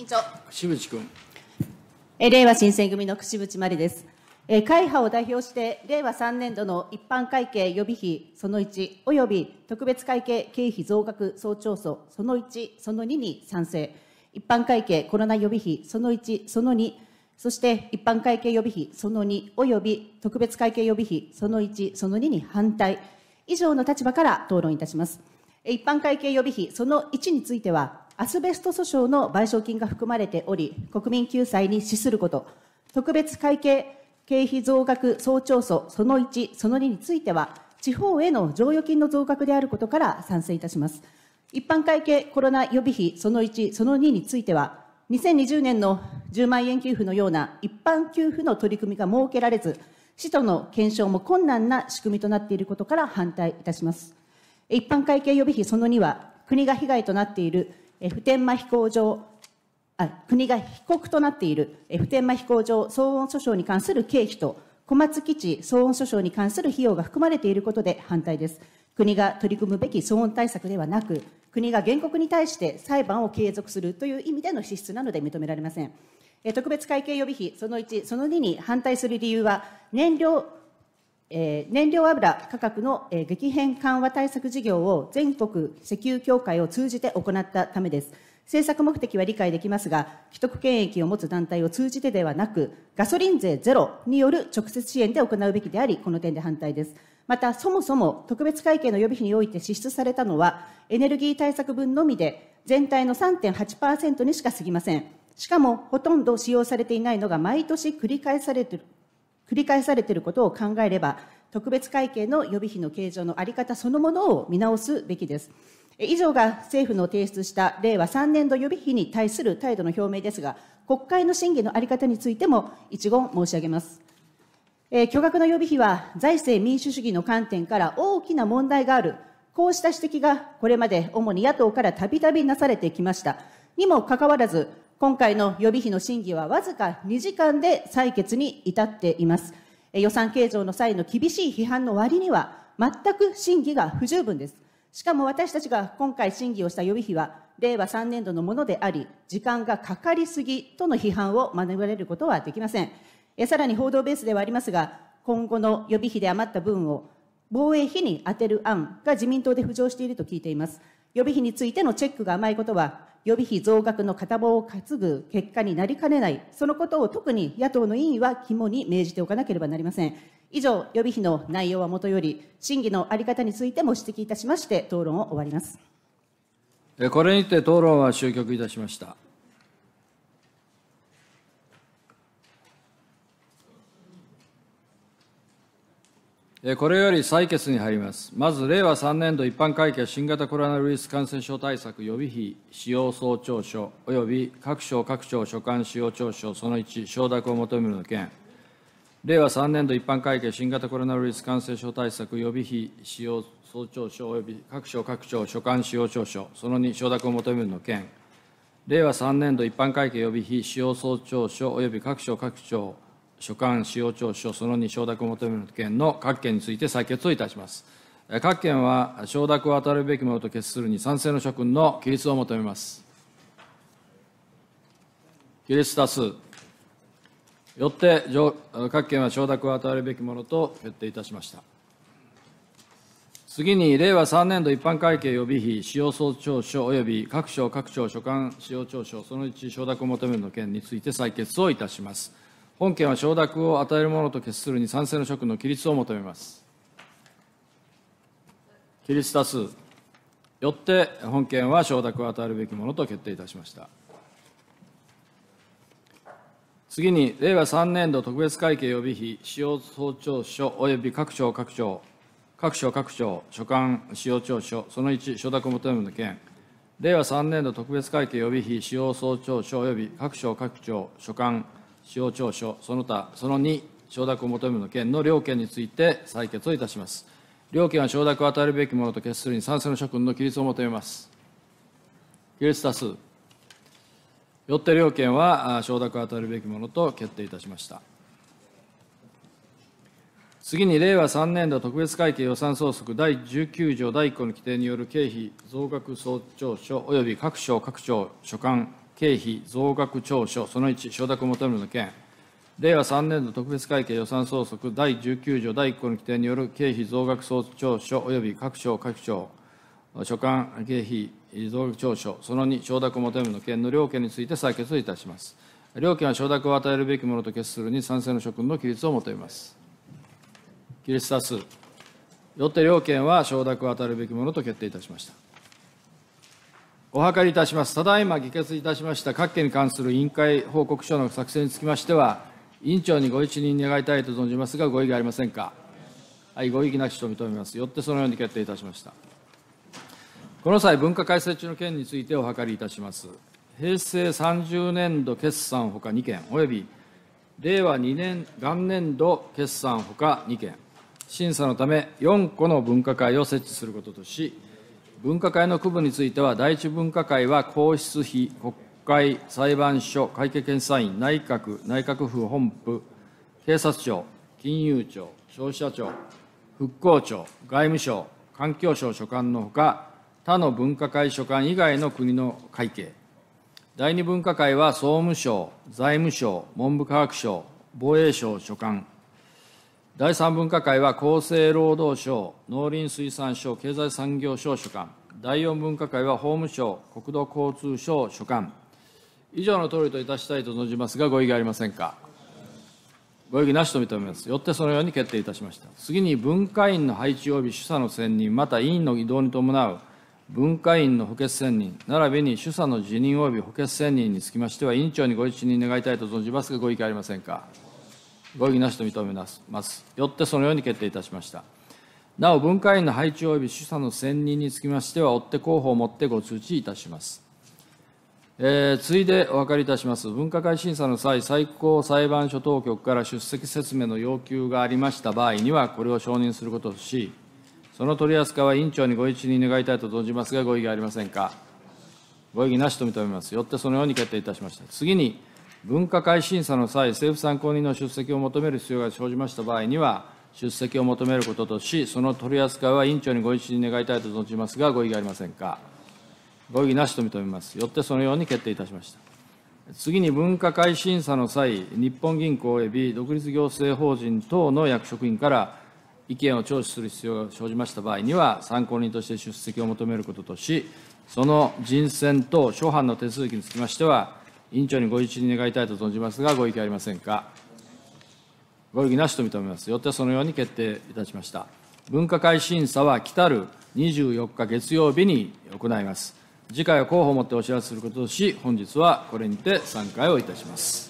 委員長。串渕君。令和新選組の串渕真理です。会派を代表して、令和3年度の一般会計予備費その1、および特別会計経費増額総調査その1、その2に賛成。一般会計コロナ予備費その1、その2、そして一般会計予備費その2および特別会計予備費その1、その2に反対、以上の立場から討論いたします。一般会計予備費その1については、アスベスト訴訟の賠償金が含まれており、国民救済に資すること、特別会計経費増額総調査その1、その2については、地方への剰余金の増額であることから賛成いたします。一般会計コロナ予備費その1、その2については、2020年の10万円給付のような一般給付の取り組みが設けられず、使途の検証も困難な仕組みとなっていることから反対いたします。一般会計予備費その2は、国が被害となっている普天間飛行場、あ国が被告となっている普天間飛行場騒音訴訟に関する経費と小松基地騒音訴訟に関する費用が含まれていることで反対です。国が取り組むべき騒音対策ではなく、国が原告に対して裁判を継続するという意味での支出なので認められません。特別会計予備費その1、その2に反対する理由は、燃料えー、燃料油価格の、えー、激変緩和対策事業を全国石油協会を通じて行ったためです。政策目的は理解できますが、既得権益を持つ団体を通じてではなく、ガソリン税ゼロによる直接支援で行うべきであり、この点で反対です。また、そもそも特別会計の予備費において支出されたのは、エネルギー対策分のみで、全体の3.8%にしか過ぎません。しかも、ほとんど使用されていないのが毎年繰り返されている。繰り返されていることを考えれば、特別会計の予備費の計上の在り方そのものを見直すべきです。以上が政府の提出した令和3年度予備費に対する態度の表明ですが、国会の審議の在り方についても一言申し上げます。巨額の予備費は財政民主主義の観点から大きな問題がある。こうした指摘がこれまで主に野党からたびたびなされてきました。にもかかわらず、今回の予備費の審議はわずか2時間で採決に至っています。予算計上の際の厳しい批判の割には、全く審議が不十分です。しかも私たちが今回審議をした予備費は、令和3年度のものであり、時間がかかりすぎとの批判を免れることはできません。えさらに報道ベースではありますが、今後の予備費で余った分を防衛費に充てる案が自民党で浮上していると聞いています。予備費についてのチェックが甘いことは、予備費増額の片棒を担ぐ結果になりかねない、そのことを特に野党の委員は肝に銘じておかなければなりません。以上、予備費の内容はもとより、審議の在り方についても指摘いたしまして、討論を終わります。これにて討論は終局いたしました。これより採決に入ります。まず、令和3年度一般会計新型コロナウイルス感染症対策予備費使用総長書及び各省各庁所管使用調書その1、承諾を求めるの件、令和3年度一般会計新型コロナウイルス感染症対策予備費使用総長書及び各省各庁所管使用調書その2、承諾を求めるの件、令和3年度一般会計予備費使用総長書及び各省各庁所管使用調書その2承諾を求める件の各件について採決をいたします。各件は承諾を与えるべきものと決するに賛成の諸君の起立を求めます。起立多数。よって各県は承諾を与えるべきものと決定いたしました。次に、令和3年度一般会計予備費使用総調書及び各省各庁所管使用調書その1承諾を求めるの件について採決をいたします。本件は承諾を与えるものと決するに賛成の諸君の起立を求めます。起立多数。よって本件は承諾を与えるべきものと決定いたしました。次に、令和3年度特別会計予備費使用総長書及び各省各庁、各省各庁所管使用調書、その1、承諾を求める件、令和3年度特別会計予備費使用総長書及び各省各庁所管司法調書、その他、その2、承諾を求めるの件の両件について採決をいたします。両件は承諾を与えるべきものと決するに賛成の諸君の起立を求めます。規律多数。よって両件は承諾を与えるべきものと決定いたしました。次に令和3年度特別会計予算総則第19条第1項の規定による経費増額総調書及び各省各庁所管経費増額調書、その1、承諾求めるの件、令和3年度特別会計予算総則第19条第1項の規定による経費増額総調書及び各省各省所管経費増額調書、その2、承諾求めるの件の両権について採決をいたします。両権は承諾を与えるべきものと決するに賛成の諸君の規律を求めます。規律多数。よって両権は承諾を与えるべきものと決定いたしました。お諮りいたします。ただいま議決いたしました各県に関する委員会報告書の作成につきましては、委員長にご一任願いたいと存じますが、ご異議ありませんか。はい、ご異議なしと認めます。よってそのように決定いたしました。この際、文化改正中の件についてお諮りいたします。平成30年度決算ほか2件、および令和2年元年度決算ほか2件、審査のため4個の分科会を設置することとし、分科会の区分については、第一分科会は皇室費、国会、裁判所、会計検査院、内閣、内閣府本部、警察庁、金融庁、消費者庁、復興庁、外務省、環境省所管のほか、他の分科会所管以外の国の会計、第二分科会は総務省、財務省、文部科学省、防衛省所管、第3分科会は厚生労働省、農林水産省、経済産業省所管、第4分科会は法務省、国土交通省所管、以上のとおりといたしたいと存じますが、ご異議ありませんか。ご異議なしと認めます。よってそのように決定いたしました。次に、分科員の配置及び主査の選任、また委員の移動に伴う分科員の補欠選任、並びに主査の辞任及び補欠選任につきましては、委員長にご一任願いたいと存じますが、ご異議ありませんか。ご異議なしと認めます。よってそのように決定いたしました。なお、文化委員の配置及び主査の選任につきましては、追って候補を持ってご通知いたします。えー、次いでお分かりいたします。分科会審査の際、最高裁判所当局から出席説明の要求がありました場合には、これを承認することとし、その取り扱いは委員長にご一任願いたいと存じますが、ご異議ありませんか。ご異議なしと認めます。よってそのように決定いたしました。次に、分科会審査の際、政府参考人の出席を求める必要が生じました場合には、出席を求めることとし、その取り扱いは委員長にご一任願いたいと存じますが、ご異議ありませんか。ご異議なしと認めます。よってそのように決定いたしました。次に分科会審査の際、日本銀行及び独立行政法人等の役職員から意見を聴取する必要が生じました場合には、参考人として出席を求めることとし、その人選等諸般の手続きにつきましては、委員長にご一任に願いたいと存じますが、ご意見ありませんか。ご異議なしと認めます。よってそのように決定いたしました。分科会審査は来たる24日月曜日に行います。次回は候補をもってお知らせすることとし、本日はこれにて散会をいたします。